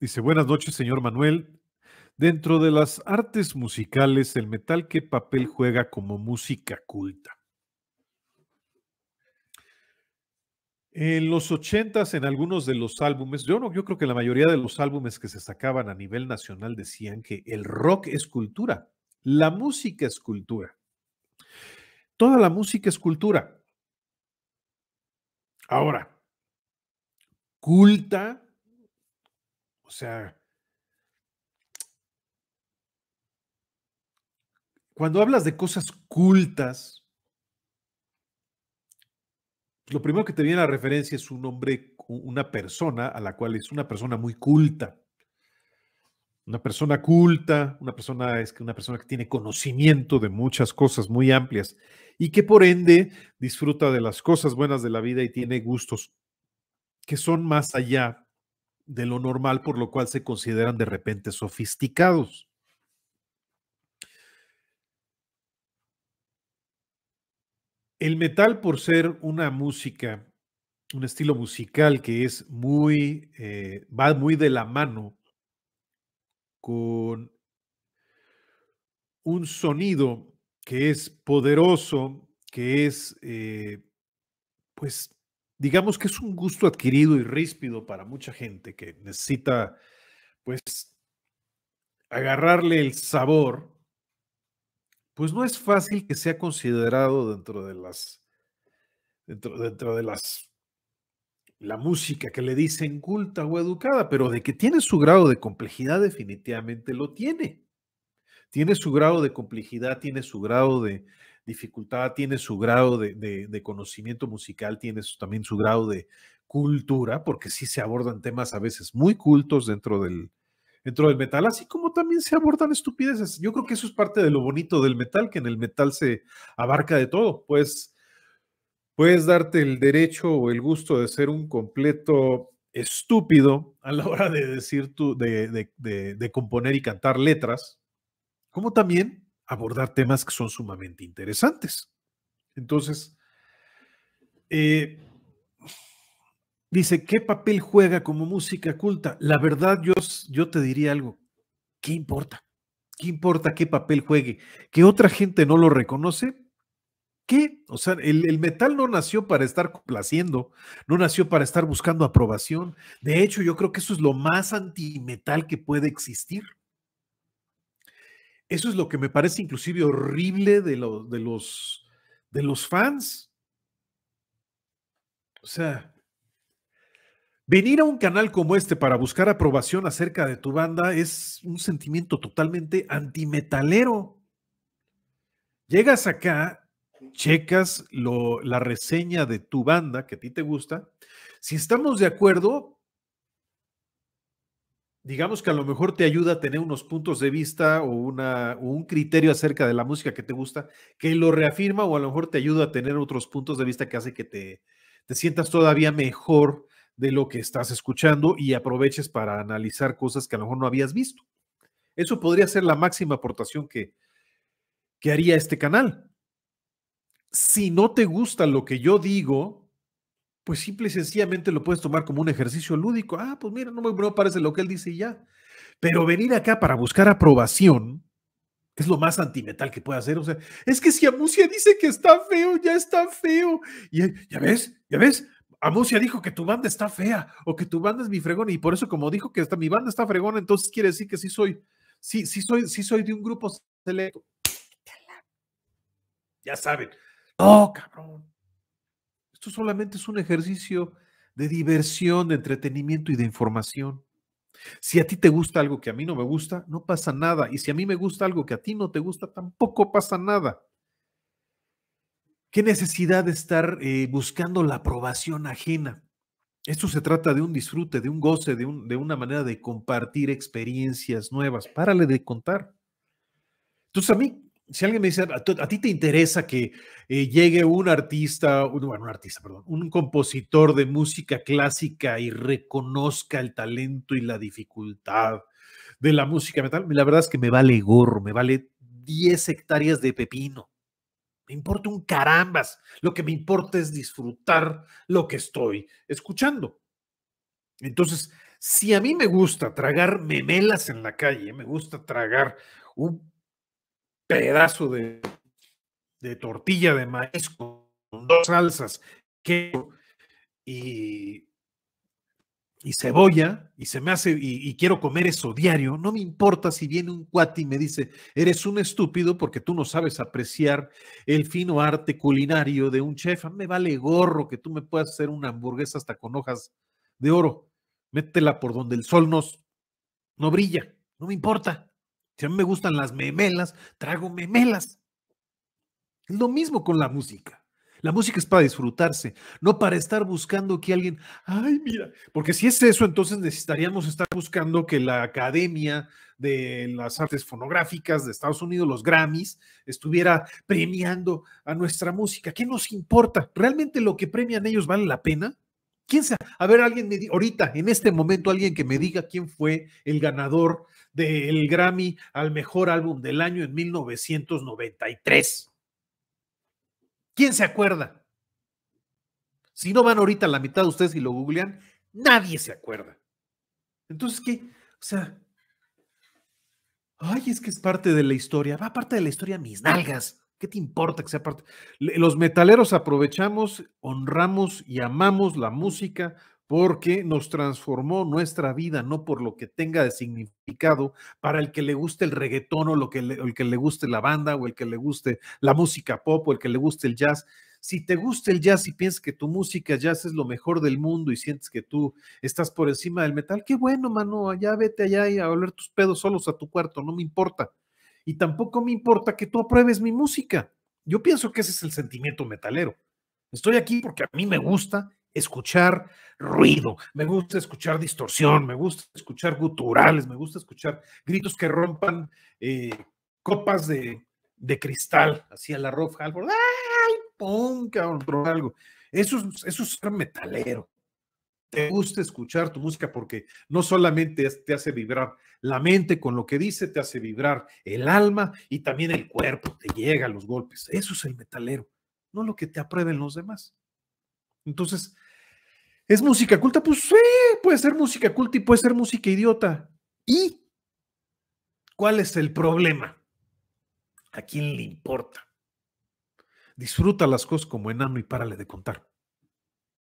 Dice, buenas noches, señor Manuel. Dentro de las artes musicales, el metal, ¿qué papel juega como música culta? En los ochentas, en algunos de los álbumes, yo, no, yo creo que la mayoría de los álbumes que se sacaban a nivel nacional decían que el rock es cultura, la música es cultura. Toda la música es cultura. Ahora, culta o sea, cuando hablas de cosas cultas, pues, lo primero que te viene a la referencia es un hombre, una persona a la cual es una persona muy culta. Una persona culta, una persona es que una persona que tiene conocimiento de muchas cosas muy amplias y que por ende disfruta de las cosas buenas de la vida y tiene gustos que son más allá de lo normal, por lo cual se consideran de repente sofisticados. El metal, por ser una música, un estilo musical que es muy, eh, va muy de la mano con un sonido que es poderoso, que es, eh, pues, digamos que es un gusto adquirido y ríspido para mucha gente que necesita, pues, agarrarle el sabor, pues no es fácil que sea considerado dentro de las, dentro, dentro de las, la música que le dicen culta o educada, pero de que tiene su grado de complejidad definitivamente lo tiene. Tiene su grado de complejidad, tiene su grado de, dificultad tiene su grado de, conocimiento musical, tiene también su grado de cultura, porque sí se abordan temas a veces muy cultos dentro del, dentro del metal, así como también se abordan estupideces. Yo creo que eso es parte de lo bonito del metal, que en el metal se abarca de todo, pues puedes darte el derecho o el gusto de ser un completo estúpido a la hora de decir tu, de, de, de, de componer y cantar letras, como también abordar temas que son sumamente interesantes. Entonces, eh, dice, ¿qué papel juega como música culta? La verdad, yo, yo te diría algo, ¿qué importa? ¿Qué importa qué papel juegue? ¿Que otra gente no lo reconoce? ¿Qué? O sea, el, el, metal no nació para estar complaciendo, no nació para estar buscando aprobación. De hecho, yo creo que eso es lo más antimetal que puede existir. Eso es lo que me parece inclusive horrible de, de, los, de los fans. O sea, venir a un canal como este para buscar aprobación acerca de tu banda es un sentimiento totalmente antimetalero. Llegas acá, checas la reseña de tu banda que a ti te gusta. Si estamos de acuerdo, digamos que a lo mejor te ayuda a tener unos puntos de vista o, una, un criterio acerca de la música que te gusta, que lo reafirma o a lo mejor te ayuda a tener otros puntos de vista que hace que te, te sientas todavía mejor de lo que estás escuchando y aproveches para analizar cosas que a lo mejor no habías visto. Eso podría ser la máxima aportación que, que haría este canal. Si no te gusta lo que yo digo, pues simple y sencillamente lo puedes tomar como un ejercicio lúdico. Ah, pues mira, no me parece lo que él dice y ya. Pero venir acá para buscar aprobación es lo más antimetal que puede hacer. O sea, es que si Amusia dice que está feo, ya está feo. Y ya ves, ya ves, Amusia dijo que tu banda está fea o que tu banda es mi fregón y por eso como dijo que está, mi banda está fregona, entonces quiere decir que sí soy, sí, sí soy, sí soy de un grupo selecto. Ya saben. Oh, cabrón. Esto solamente es un ejercicio de diversión, de entretenimiento y de información. Si a ti te gusta algo que a mí no me gusta, no pasa nada. Y si a mí me gusta algo que a ti no te gusta, tampoco pasa nada. ¿Qué necesidad de estar eh, buscando la aprobación ajena? Esto se trata de un disfrute, de un goce, de, de una manera de compartir experiencias nuevas. Párale de contar. Entonces a mí si alguien me dice, ¿a, ti te interesa que eh, llegue un artista, bueno, un artista, perdón, un compositor de música clásica y reconozca el talento y la dificultad de la música metal? La verdad es que me vale gorro, me vale 10 hectáreas de pepino. Me importa un carambas. Lo que me importa es disfrutar lo que estoy escuchando. Entonces, si a mí me gusta tragar memelas en la calle, me gusta tragar un pedazo de, tortilla de maíz con dos salsas, y, cebolla, y se me hace, y, quiero comer eso diario, no me importa si viene un cuati y me dice, eres un estúpido porque tú no sabes apreciar el fino arte culinario de un chef, me vale gorro que tú me puedas hacer una hamburguesa hasta con hojas de oro, métela por donde el sol nos, no brilla, no me importa. Si a mí me gustan las memelas, trago memelas. lo mismo con la música. La música es para disfrutarse, no para estar buscando que alguien, ay, mira, porque si es eso, entonces necesitaríamos estar buscando que la Academia de las Artes Fonográficas de Estados Unidos, los Grammys, estuviera premiando a nuestra música. ¿Qué nos importa? ¿Realmente lo que premian ellos vale la pena? ¿Quién sea? A ver, alguien me diga, ahorita, en este momento, alguien que me diga quién fue el ganador del Grammy al mejor álbum del año en 1993. ¿Quién se acuerda? Si no van ahorita a la mitad de ustedes y lo googlean, nadie se acuerda. Entonces, ¿qué? O sea, ay, es que es parte de la historia, va parte de la historia mis nalgas. ¿Qué te importa que sea parte? Los metaleros aprovechamos, honramos y amamos la música porque nos transformó nuestra vida, no por lo que tenga de significado para el que le guste el reggaetón o, lo que el que le guste la banda o el que le guste la música pop o el que le guste el jazz. Si te gusta el jazz y piensas que tu música jazz es lo mejor del mundo y sientes que tú estás por encima del metal, qué bueno, mano, allá vete allá y a oler tus pedos solos a tu cuarto, no me importa y tampoco me importa que tú apruebes mi música. Yo pienso que ese es el sentimiento metalero. Estoy aquí porque a mí me gusta escuchar ruido, me gusta escuchar distorsión, me gusta escuchar guturales, me gusta escuchar gritos que rompan eh, copas de, cristal, hacia la Rob Halford. ¡Ay, pum! algo. Eso es, eso metalero te gusta escuchar tu música porque no solamente te hace vibrar la mente con lo que dice, te hace vibrar el alma y también el cuerpo, te llega a los golpes. Eso es el metalero, no lo que te aprueben los demás. Entonces, ¿es música culta? Pues sí, puede ser música culta y puede ser música idiota. ¿Y cuál es el problema? ¿A quién le importa? Disfruta las cosas como enano y párale de contar.